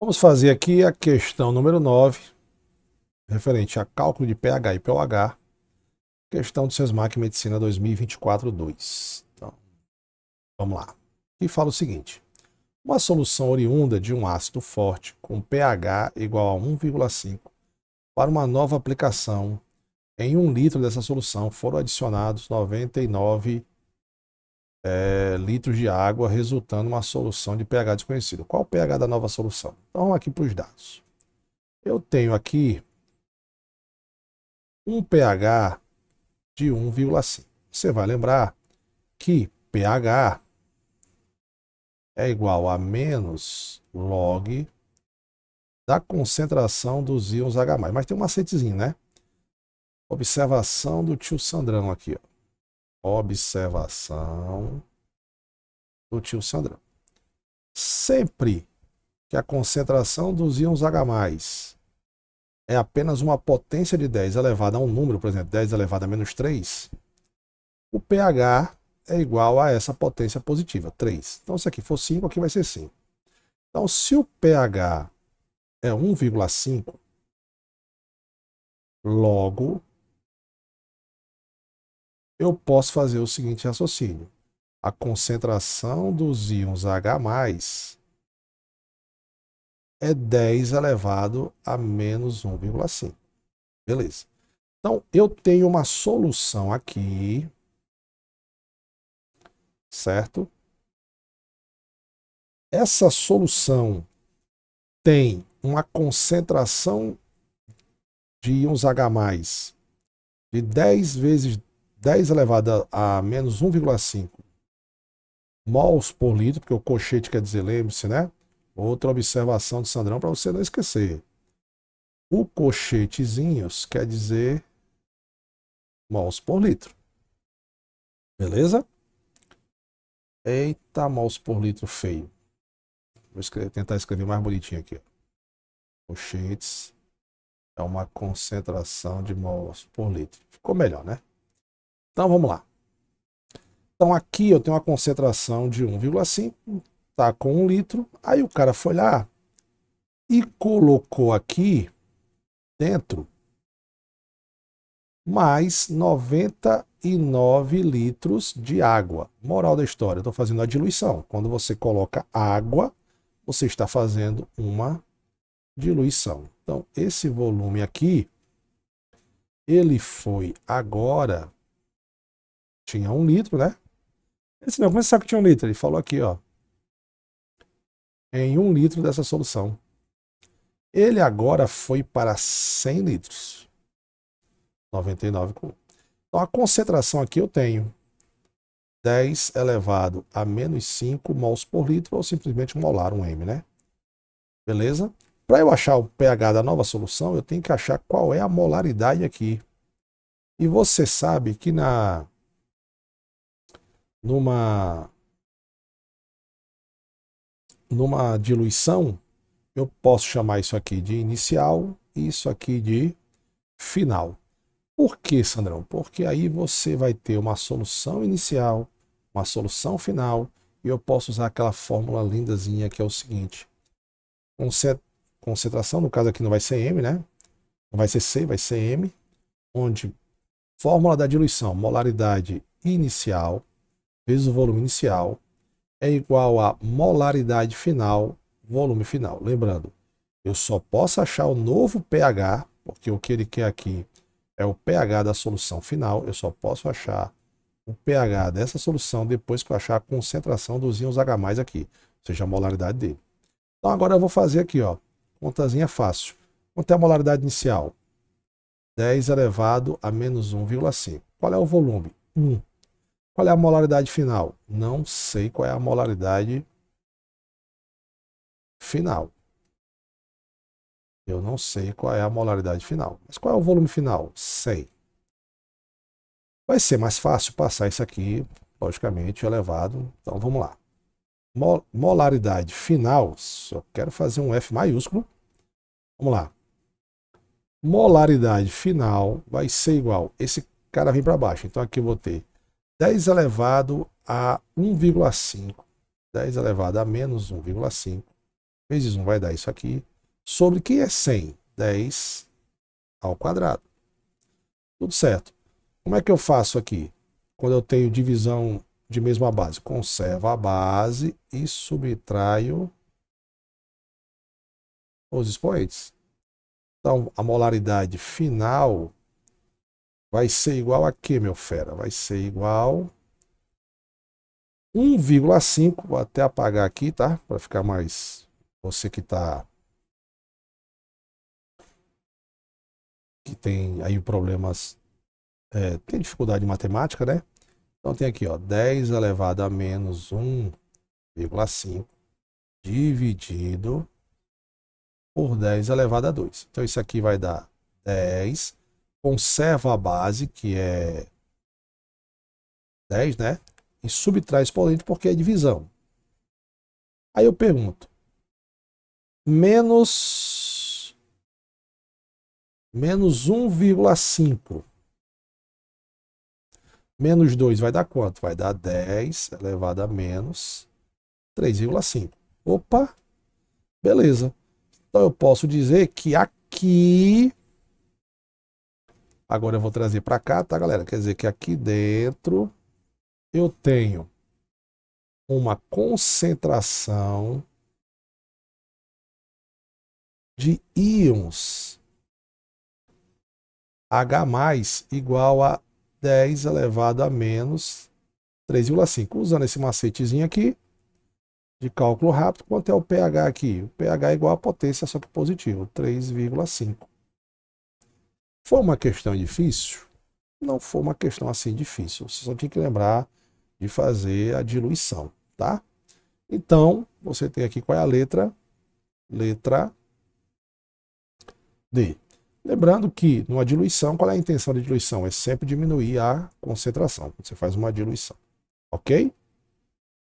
Vamos fazer aqui a questão número 9, referente a cálculo de pH e pOH, questão do SESMAC Medicina 2024-2. Então, vamos lá. E fala o seguinte, uma solução oriunda de um ácido forte com pH igual a 1,5 para uma nova aplicação, em um litro dessa solução foram adicionados 99 é, litros de água, resultando uma solução de pH desconhecido. Qual o pH da nova solução? Então, vamos aqui para os dados. Eu tenho aqui um pH de 1,5. Você vai lembrar que pH é igual a menos log da concentração dos íons H+. Mas tem um macetezinho, né? Observação do tio Sandrão aqui, ó observação do tio Sandrão. Sempre que a concentração dos íons H+, é apenas uma potência de 10 elevada a um número, por exemplo, 10 elevado a menos 3, o pH é igual a essa potência positiva, 3. Então, se aqui for 5, aqui vai ser 5. Então, se o pH é 1,5, logo eu posso fazer o seguinte raciocínio. A concentração dos íons H+, é 10 elevado a menos 1,5. Beleza. Então, eu tenho uma solução aqui, certo? Essa solução tem uma concentração de íons H+, de 10 vezes 10 elevado a, menos 1,5 mols por litro, porque o cochete quer dizer, lembre-se, né? Outra observação do Sandrão para você não esquecer. O cochetezinhos quer dizer mols por litro. Beleza? Eita, mols por litro feio. Vou escrever, tentar escrever mais bonitinho aqui. Cochetes é uma concentração de mols por litro. Ficou melhor, né? Então vamos lá. Então aqui eu tenho uma concentração de 1,5, tá com 1 litro. Aí o cara foi lá e colocou aqui dentro mais 99 litros de água. Moral da história, estou fazendo a diluição. Quando você coloca água, você está fazendo uma diluição. Então, esse volume aqui, ele foi agora tinha um litro, né? Ele disse, não, como é que tinha um litro? Ele falou aqui, ó. Em um litro dessa solução. Ele agora foi para 100 litros. 99 com Então a concentração aqui eu tenho 10 elevado a menos 5 mols por litro, ou simplesmente molar, um M, né? Beleza? Para eu achar o pH da nova solução, eu tenho que achar qual é a molaridade aqui. E você sabe que na numa numa diluição, eu posso chamar isso aqui de inicial e isso aqui de final. Por que, Sandrão? Porque aí você vai ter uma solução inicial, uma solução final, e eu posso usar aquela fórmula lindazinha que é o seguinte. Concentração, no caso aqui não vai ser M, né? Não vai ser C, vai ser M, onde fórmula da diluição, molaridade inicial vezes o volume inicial é igual a molaridade final, volume final. Lembrando, eu só posso achar o novo pH, porque o que ele quer aqui é o pH da solução final, eu só posso achar o pH dessa solução depois que eu achar a concentração dos íons H+, aqui, ou seja, a molaridade dele. Então agora eu vou fazer aqui, ó, contazinha fácil. Quanto é a molaridade inicial? 10 elevado a menos 1,5. Qual é o volume? 1. Qual é a molaridade final? Não sei qual é a molaridade final. Eu não sei qual é a molaridade final. Mas qual é o volume final? 100. Vai ser mais fácil passar isso aqui, logicamente, elevado. Então, vamos lá. molaridade final, só quero fazer um F maiúsculo. Vamos lá. Molaridade final vai ser igual. Esse cara vem para baixo. Então, aqui eu vou ter 10 elevado a 1,5. 10 elevado a menos 1,5. Vezes 1 vai dar isso aqui. Sobre que é 100? 10 ao quadrado. Tudo certo. Como é que eu faço aqui? Quando eu tenho divisão de mesma base. Conservo a base e subtraio os expoentes. Então, a molaridade final Vai ser igual a quê, meu fera? Vai ser igual 1,5. Vou até apagar aqui, tá? Para ficar mais... Você que tá... Que tem aí problemas... É, tem dificuldade em matemática, né? Então tem aqui, ó. 10 elevado a menos 1,5 dividido por 10 elevado a 2. Então isso aqui vai dar 10 conserva a base, que é 10, né? E subtrai exponente porque é divisão. Aí eu pergunto, menos, menos 1,5 menos 2 vai dar quanto? Vai dar 10 elevado a menos 3,5. Opa, beleza. Então eu posso dizer que aqui Agora eu vou trazer para cá, tá, galera? Quer dizer que aqui dentro eu tenho uma concentração de íons H+, igual a 10 elevado a menos 3,5. Usando esse macetezinho aqui, de cálculo rápido, quanto é o pH aqui? O pH é igual a potência, só que positivo, 3,5. Foi uma questão difícil? Não foi uma questão assim difícil. Você só tem que lembrar de fazer a diluição, tá? Então, você tem aqui qual é a letra? Letra D. Lembrando que numa diluição, qual é a intenção da diluição? É sempre diminuir a concentração. Você faz uma diluição, ok?